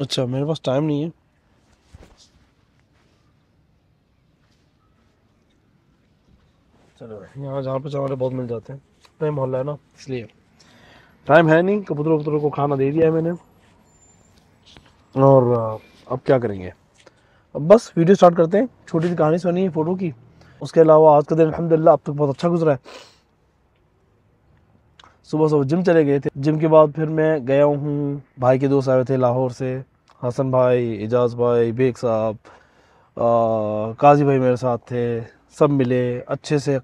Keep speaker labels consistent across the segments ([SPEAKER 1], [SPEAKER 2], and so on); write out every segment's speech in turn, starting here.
[SPEAKER 1] अच्छा मेरे पास टाइम नहीं है चलो यहाँ जहाँ पे हमारे बहुत मिल जाते हैं नए मोहल्ला है ना इसलिए टाइम है नहीं कबूतरों वबूतरों को खाना दे दिया है मैंने और अब क्या करेंगे अब बस वीडियो स्टार्ट करते हैं छोटी सी कहानी सुनी है फ़ोटो की उसके अलावा आज का दिन अलहमदिल्ला अब तक बहुत अच्छा गुजरा है सुबह सुबह जिम चले गए थे जिम के बाद फिर मैं गया हूँ भाई के दोस्त आए थे लाहौर से हसन भाई एजाज भाई बेग साहब काजी भाई मेरे साथ थे सब मिले अच्छे से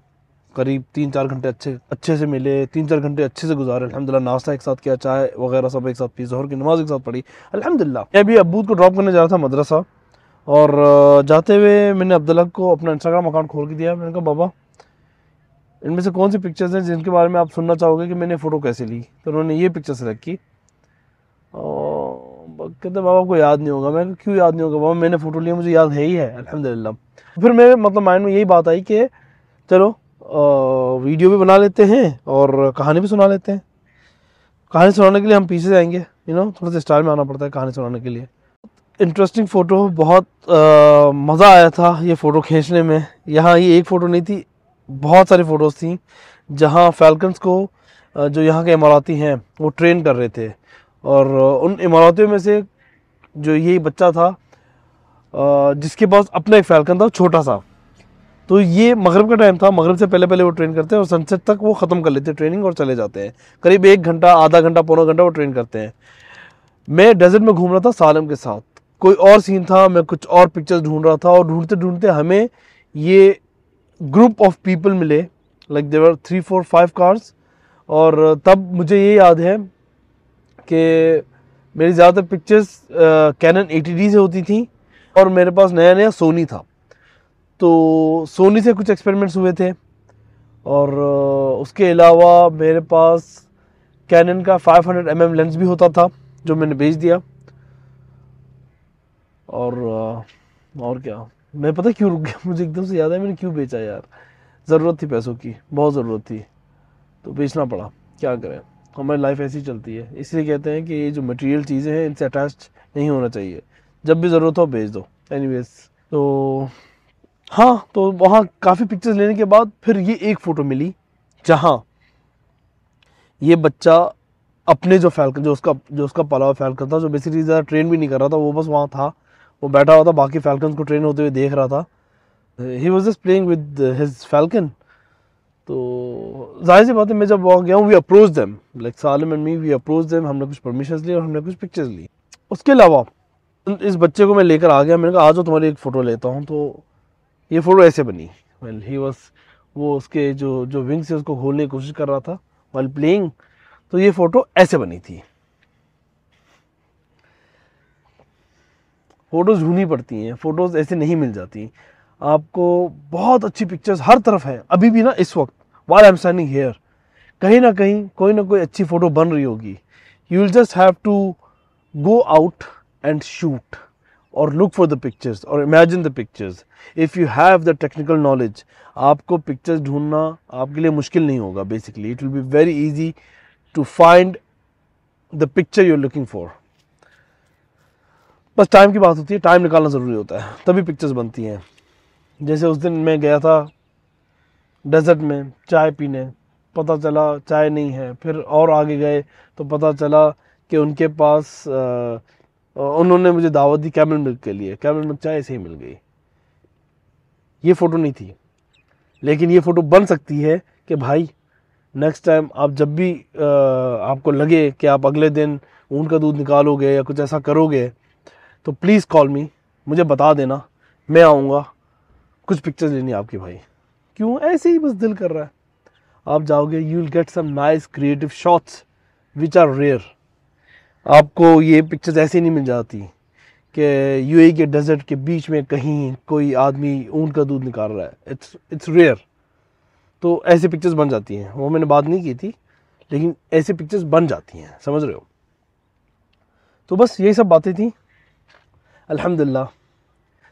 [SPEAKER 1] करीब तीन चार घंटे अच्छे अच्छे से मिले तीन चार घंटे अच्छे से गुजारे अलहमदिल्ला नाश्ता एक साथ किया चाय वगैरह सब एक साथ पी जहर की नमाज एक साथ पढ़ी अलहमदिल्ला मैं भी अबूद को ड्रॉप करने जा रहा था मदरसा और जाते हुए मैंने अब्दुल्ला को अपना इंस्टाग्राम अकाउंट खोल के दिया मैंने कहा बाबा इनमें से कौन सी पिक्चर्स हैं जिनके बारे में आप सुनना चाहोगे कि मैंने फ़ोटो कैसे ली तो उन्होंने ये पिक्चर सेलेक्ट की और कहते बाबा को याद नहीं होगा मैं क्यों याद नहीं होगा बाबा मैंने फ़ोटो लिया मुझे याद है ही है अलहमदिल्ला फिर मेरे मतलब माइंड में यही बात आई कि चलो वीडियो भी बना लेते हैं और कहानी भी सुना लेते हैं कहानी सुनाने के लिए हम पीछे जाएंगे यू नो थोड़ा सा स्टाइल में आना पड़ता है कहानी सुनाने के लिए इंटरेस्टिंग फ़ोटो बहुत मज़ा आया था ये फ़ोटो खींचने में यहाँ ये एक फ़ोटो नहीं थी बहुत सारी फ़ोटोज़ थी जहाँ फैल्कन्स को जो यहाँ के इमाराती हैं वो ट्रेन कर रहे थे और उन इमारतियों में से जो यही बच्चा था जिसके पास अपना एक फैल्कन था छोटा सा तो ये मगरब का टाइम था मगरब से पहले पहले वो ट्रेन करते हैं और सनसेट तक वो ख़त्म कर लेते हैं ट्रेनिंग और चले जाते हैं करीब एक घंटा आधा घंटा पौना घंटा वो ट्रेन करते हैं मैं डेजर्ट में घूम रहा था सालम के साथ कोई और सीन था मैं कुछ और पिक्चर्स ढूंढ रहा था और ढूंढते ढूंढते हमें ये ग्रुप ऑफ पीपल मिले like they were three four five cars और uh, तब मुझे ये याद है कि मेरी ज़्यादातर पिक्चर्स कैनन एटी डी से होती थी और मेरे पास नया नया सोनी था तो सोनी से कुछ एक्सपेरिमेंट्स हुए थे और uh, उसके अलावा मेरे पास कैनन का 500 हंड्रेड mm लेंस भी होता था जो मैंने बेच दिया और uh, और क्या मैं पता क्यों रुक गया मुझे एकदम से याद है मैंने क्यों बेचा यार ज़रूरत थी पैसों की बहुत ज़रूरत थी तो बेचना पड़ा क्या करें हमारी लाइफ ऐसी चलती है इसलिए कहते हैं कि ये जो मटेरियल चीज़ें हैं इनसे अटैच नहीं होना चाहिए जब भी ज़रूरत हो बेच दो एनी तो हाँ तो वहाँ काफ़ी पिक्चर्स लेने के बाद फिर ये एक फ़ोटो मिली जहाँ ये बच्चा अपने जो फैल जो उसका जो उसका पला हुआ फैल था जो बेसिकली ज़्यादा ट्रेन भी नहीं कर रहा था वो बस वहाँ था वो बैठा हुआ था बाकी फैल्कन को ट्रेन होते हुए देख रहा था he was just playing with his falcon तो जाहिर सी बात है मैं जब वहाँ गया हूँ we approach them like Salam and me we approach them हमने कुछ परमिशन ली और हमने कुछ पिक्चर्स ली उसके अलावा इस बच्चे को मैं लेकर आ गया मैंने कहा आज तो तुम्हारी एक फ़ोटो लेता हूँ तो ये फ़ोटो ऐसे बनी वेल ही वॉज वो उसके जो जो विंग्स है उसको खोलने की कोशिश कर रहा था वेल प्लेइंग तो ये फ़ोटो ऐसे बनी थी फ़ोटोज़ ढूंढनी पड़ती हैं फ़ोटोज़ ऐसे नहीं मिल जाती आपको बहुत अच्छी पिक्चर्स हर तरफ है अभी भी ना इस वक्त वाल आई एम स्टैंडिंग हेयर कहीं ना कहीं कोई ना कोई अच्छी फ़ोटो बन रही होगी you will just have to go out and shoot और लुक फॉर द पिक्चर्स और imagine the pictures if you have the technical knowledge आपको पिक्चर्स ढूंढना आपके लिए मुश्किल नहीं होगा basically it will be very easy to find the picture you are looking for बस टाइम की बात होती है टाइम निकालना ज़रूरी होता है तभी पिक्चर्स बनती हैं जैसे उस दिन मैं गया था डेजर्ट में चाय पीने पता चला चाय नहीं है फिर और आगे गए तो पता चला कि उनके पास आ, उन्होंने मुझे दावत दी कैमल मिल्क के लिए कैमल मिल्क चाय से ही मिल गई ये फ़ोटो नहीं थी लेकिन ये फ़ोटो बन सकती है कि भाई नेक्स्ट टाइम आप जब भी आ, आपको लगे कि आप अगले दिन ऊन का दूध निकालोगे या कुछ ऐसा करोगे तो प्लीज़ कॉल मी मुझे बता देना मैं आऊँगा कुछ पिक्चर्स लेनी आपकी भाई क्यों ऐसे ही बस दिल कर रहा है आप जाओगे you will get some nice creative shots which are rare आपको ये पिक्चर्स ऐसे नहीं मिल जाती कि यू e के डेजर्ट के बीच में कहीं कोई आदमी ऊन का दूध निकाल रहा है इट्स इट्स रेयर तो ऐसे पिक्चर्स बन जाती हैं वो मैंने बात नहीं की थी लेकिन ऐसे पिक्चर्स बन जाती हैं समझ रहे हो तो बस यही सब बातें थी अल्हम्दुलिल्लाह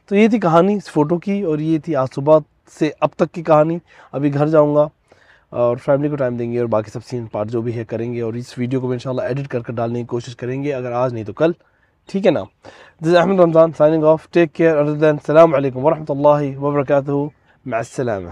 [SPEAKER 1] तो ये थी कहानी इस फ़ोटो की और ये थी आज सुबह से अब तक की कहानी अभी घर जाऊँगा और फैमिली को टाइम देंगे और बाकी सब सीन पार्ट जो भी है करेंगे और इस वीडियो को भी इंशाल्लाह एडिट कर कर डालने की कोशिश करेंगे अगर आज नहीं तो कल ठीक है ना this Ahmad Ramzan signing off take care then सलाम वरहमल वर्क मैसम